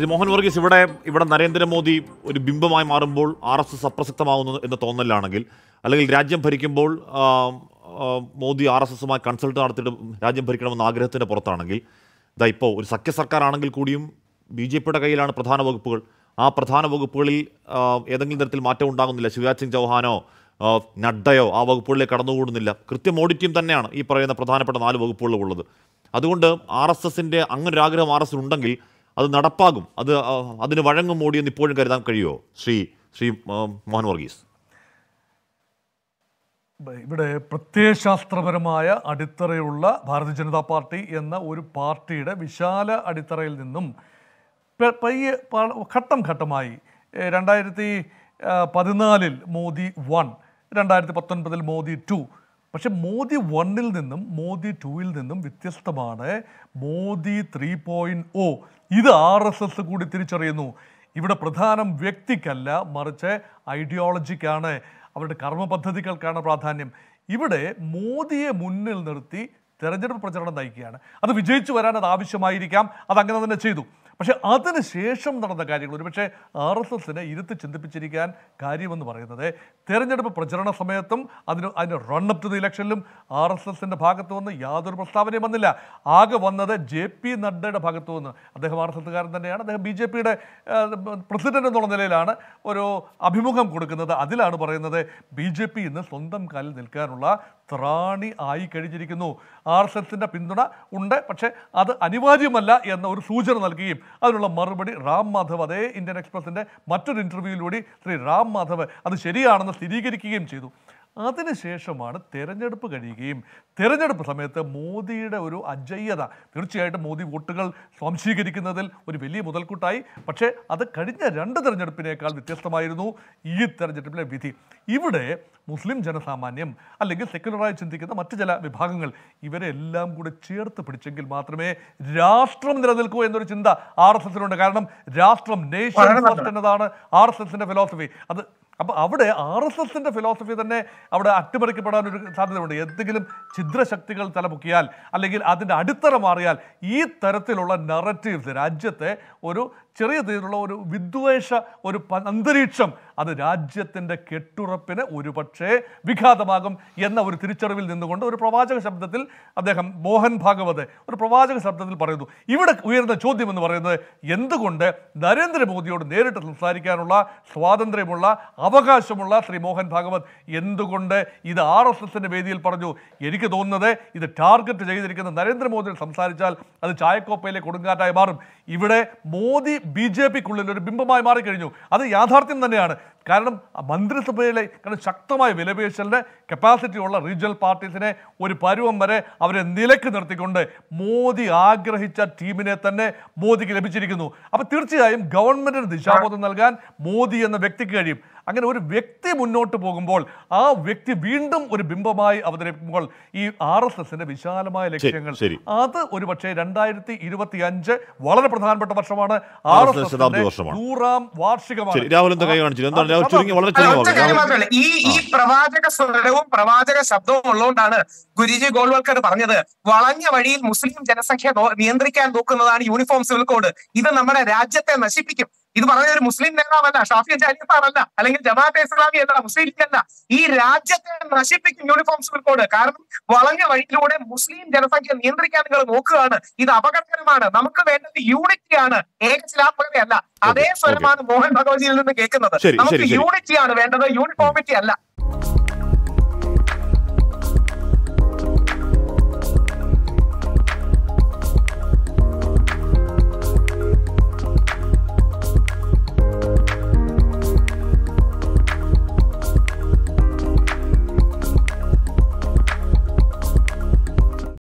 ശ്രീ മോഹൻ വർഗീസ് ഇവിടെ ഇവിടെ നരേന്ദ്രമോദി ഒരു ബിംബമായി മാറുമ്പോൾ ആർ എസ് എസ് അപ്രസക്തമാകുന്നു എന്ന തോന്നലാണെങ്കിൽ അല്ലെങ്കിൽ രാജ്യം ഭരിക്കുമ്പോൾ മോദി ആർ എസ് എസുമായി കൺസൾട്ട് നടത്തിയിട്ട് രാജ്യം ഭരിക്കണമെന്ന ആഗ്രഹത്തിൻ്റെ പുറത്താണെങ്കിൽ ഇതാ ഇപ്പോൾ ഒരു സഖ്യ സർക്കാരാണെങ്കിൽ കൂടിയും ബി ജെ പിയുടെ കയ്യിലാണ് പ്രധാന വകുപ്പുകൾ ആ പ്രധാന വകുപ്പുകളിൽ ഏതെങ്കിലും തരത്തിൽ മാറ്റം ഉണ്ടാകുന്നില്ല ശിവരാജ് സിംഗ് ചൗഹാനോ നഡ്ഡയോ ആ വകുപ്പുകളിലേക്ക് കടന്നുകൂടുന്നില്ല കൃത്യം ഓഡിറ്റിയും തന്നെയാണ് ഈ പറയുന്ന പ്രധാനപ്പെട്ട നാല് വകുപ്പുകളിലുള്ളത് അതുകൊണ്ട് ആർ എസ് എസിൻ്റെ അങ്ങനൊരാഗ്രഹം ആർ എസ് ഉണ്ടെങ്കിൽ അത് നടപ്പാകും അത് അതിന് വഴങ്ങും മോഡി എന്ന് ഇപ്പോഴും കരുതാൻ കഴിയുമോ ശ്രീ ശ്രീ മോഹൻ വർഗീസ് ഇവിടെ പ്രത്യയശാസ്ത്രപരമായ അടിത്തറയുള്ള ഭാരതീയ ജനതാ പാർട്ടി എന്ന ഒരു പാർട്ടിയുടെ വിശാല അടിത്തറയിൽ നിന്നും പയ്യെ ഘട്ടം ഘട്ടമായി രണ്ടായിരത്തി പതിനാലിൽ മോദി വൺ രണ്ടായിരത്തി പത്തൊൻപതിൽ മോദി ടു പക്ഷേ മോദി വണ്ണിൽ നിന്നും മോദി ടുവിൽ നിന്നും വ്യത്യസ്തമാണ് മോദി ത്രീ പോയിൻറ്റ് ഓ ഇത് ആർ എസ് എസ് കൂടി തിരിച്ചറിയുന്നു ഇവിടെ പ്രധാനം വ്യക്തിക്കല്ല മറിച്ച് ഐഡിയോളജിക്കാണ് അവരുടെ കർമ്മ പദ്ധതികൾക്കാണ് പ്രാധാന്യം ഇവിടെ മോദിയെ മുന്നിൽ നിർത്തി തെരഞ്ഞെടുപ്പ് പ്രചരണം നയിക്കുകയാണ് അത് വിജയിച്ചു വരാൻ അത് ആവശ്യമായിരിക്കാം അതങ്ങനെ തന്നെ ചെയ്തു പക്ഷേ അതിനുശേഷം നടന്ന കാര്യങ്ങൾ ഒരുപക്ഷെ ആർ എസ് എസിനെ ഇരുത്തി ചിന്തിപ്പിച്ചിരിക്കാൻ കാര്യമെന്ന് പറയുന്നത് തെരഞ്ഞെടുപ്പ് പ്രചരണ സമയത്തും അതിന് അതിന് റണ്ണപ്പ് ടു ദി ഇലക്ഷനിലും ആർ എസ് എസിൻ്റെ ഭാഗത്തു നിന്ന് യാതൊരു പ്രസ്താവനയും വന്നില്ല ആകെ വന്നത് ജെ പി നഡ്ഡയുടെ ഭാഗത്തു നിന്ന് അദ്ദേഹം ആർ എസ് എസ്സുകാരൻ തന്നെയാണ് അദ്ദേഹം ബി ജെ പിയുടെ പ്രസിഡന്റ് എന്നുള്ള നിലയിലാണ് ഒരു അഭിമുഖം കൊടുക്കുന്നത് അതിലാണ് പറയുന്നത് ബി ജെ പി ഇന്ന് സ്വന്തം കാലിൽ നിൽക്കാനുള്ള ത്രാണി ആയി കഴിഞ്ഞിരിക്കുന്നു ആർ എസ് എസിൻ്റെ പിന്തുണ ഉണ്ട് പക്ഷേ അത് അനിവാര്യമല്ല എന്ന ഒരു സൂചന നൽകുകയും അതിനുള്ള മറുപടി റാം മാധവ് അതേ ഇന്ത്യൻ എക്സ്പ്രസിൻ്റെ മറ്റൊരു ഇൻ്റർവ്യൂവിലൂടെ ശ്രീ റാം മാധവ് അത് ശരിയാണെന്ന് സ്ഥിരീകരിക്കുകയും ചെയ്തു അതിനുശേഷമാണ് തിരഞ്ഞെടുപ്പ് കഴിയുകയും തിരഞ്ഞെടുപ്പ് സമയത്ത് മോദിയുടെ ഒരു അജയ്യത തീർച്ചയായിട്ടും മോദി വോട്ടുകൾ സ്വാംശീകരിക്കുന്നതിൽ ഒരു വലിയ മുതൽക്കൂട്ടായി പക്ഷേ അത് കഴിഞ്ഞ രണ്ട് തിരഞ്ഞെടുപ്പിനേക്കാൾ വ്യത്യസ്തമായിരുന്നു ഈ തിരഞ്ഞെടുപ്പിലെ വിധി ഇവിടെ മുസ്ലിം ജനസാമാന്യം അല്ലെങ്കിൽ സെക്യുലറായി ചിന്തിക്കുന്ന മറ്റ് ചില വിഭാഗങ്ങൾ ഇവരെല്ലാം കൂടെ ചേർത്ത് പിടിച്ചെങ്കിൽ മാത്രമേ രാഷ്ട്രം നിലനിൽക്കൂ എന്നൊരു ചിന്ത ആർ എസ് എസിനുണ്ട് കാരണം രാഷ്ട്രം നേഷൻ ഫസ്റ്റ് എന്നതാണ് ആർ എസ് എസിന്റെ ഫിലോസഫി അത് അപ്പോൾ അവിടെ ആർ എസ് എസിന്റെ ഫിലോസഫി തന്നെ അവിടെ അട്ടിമറിക്കപ്പെടാൻ ഒരു സാധ്യതയുണ്ട് എന്തെങ്കിലും ഛിദ്രശക്തികൾ തലമുക്കിയാൽ അല്ലെങ്കിൽ അതിൻ്റെ അടിത്തറ മാറിയാൽ ഈ തരത്തിലുള്ള നറേറ്റീവ്സ് രാജ്യത്തെ ഒരു ചെറിയ രീതിയിലുള്ള ഒരു വിദ്വേഷ ഒരു അന്തരീക്ഷം അത് രാജ്യത്തിൻ്റെ കെട്ടുറപ്പിന് ഒരുപക്ഷേ വിഘാതമാകും എന്ന ഒരു തിരിച്ചറിവിൽ നിന്നുകൊണ്ട് ഒരു പ്രവാചക ശബ്ദത്തിൽ അദ്ദേഹം മോഹൻ ഭാഗവത് ഒരു പ്രവാചക ശബ്ദത്തിൽ പറയുന്നു ഇവിടെ ഉയർന്ന ചോദ്യം എന്ന് പറയുന്നത് എന്തുകൊണ്ട് നരേന്ദ്രമോദിയോട് നേരിട്ട് സംസാരിക്കാനുള്ള സ്വാതന്ത്ര്യമുള്ള അവകാശമുള്ള ശ്രീ മോഹൻ ഭാഗവത് എന്തുകൊണ്ട് ഇത് ആർ എസ് എസിൻ്റെ വേദിയിൽ പറഞ്ഞു എനിക്ക് തോന്നുന്നത് ഇത് ടാർഗറ്റ് ചെയ്തിരിക്കുന്ന നരേന്ദ്രമോദിയോട് സംസാരിച്ചാൽ അത് ചായക്കോപ്പയിലെ കൊടുങ്കാറ്റായി മാറും ഇവിടെ മോദി ബി ജെ പിക്കുള്ളിൽ ഒരു ബിംബമായി മാറിക്കഴിഞ്ഞു അത് യാഥാർത്ഥ്യം തന്നെയാണ് കാരണം മന്ത്രിസഭയിലെ കാരണം ശക്തമായ വിലപേശലിൻ്റെ ഉള്ള റീജിയണൽ പാർട്ടീസിനെ ഒരു പരുവം വരെ അവരെ നിലക്ക് നിർത്തിക്കൊണ്ട് മോദി ആഗ്രഹിച്ച ടീമിനെ തന്നെ മോദിക്ക് ലഭിച്ചിരിക്കുന്നു അപ്പോൾ തീർച്ചയായും ഗവൺമെൻറ്റിന് ദിശാബോധം നൽകാൻ മോദി എന്ന വ്യക്തിക്ക് കഴിയും അങ്ങനെ ഒരു വ്യക്തി മുന്നോട്ട് പോകുമ്പോൾ ആ വ്യക്തി വീണ്ടും ഒരു ബിംബമായി അവതരിപ്പിക്കുമ്പോൾ ഈ ആർ എസ് എസിന്റെ വിശാലമായ ലക്ഷ്യങ്ങൾ അത് ഒരു പക്ഷേ രണ്ടായിരത്തി ഇരുപത്തി അഞ്ച് വളരെ പ്രധാനപ്പെട്ട വർഷമാണ് ആർ എസ് എസ് നൂറാം വാർഷികമാണ് ഈ ഈ പ്രവാചക സ്വരവും പ്രവാചക ശബ്ദവും ഉള്ളതുകൊണ്ടാണ് ഗുരുജി ഗോൾവൽക്കർ പറഞ്ഞത് വളഞ്ഞ വഴിയിൽ മുസ്ലിം ജനസംഖ്യ നിയന്ത്രിക്കാൻ നോക്കുന്നതാണ് യൂണിഫോം സിവിൽ കോഡ് ഇത് നമ്മുടെ രാജ്യത്തെ നശിപ്പിക്കും ഇത് പറഞ്ഞ ഒരു മുസ്ലിം നേതാവല്ല ഷാഫി ജാലിയത്താറല്ല അല്ലെങ്കിൽ ജമാഅത്ത് ഇസ്ലാമി അല്ല മുസ്ലിം ലീഗ് അല്ല ഈ രാജ്യത്തെ നശിപ്പിക്കും യൂണിഫോം സ്കൂൾ കോഡ് കാരണം വളഞ്ഞ വഴിയിലൂടെ മുസ്ലിം ജനസംഖ്യ നിയന്ത്രിക്കാൻ നിങ്ങൾ നോക്കുകയാണ് ഇത് അപകടകരമാണ് നമുക്ക് വേണ്ടത് യൂണിറ്റി ആണ് ഏകശിലാത്മകതയല്ല അതേ സ്വരമാണ് മോഹൻ ഭഗവതിയിൽ നിന്ന് കേൾക്കുന്നത് നമുക്ക് യൂണിറ്റി ആണ് വേണ്ടത് യൂണിഫോമിറ്റി അല്ല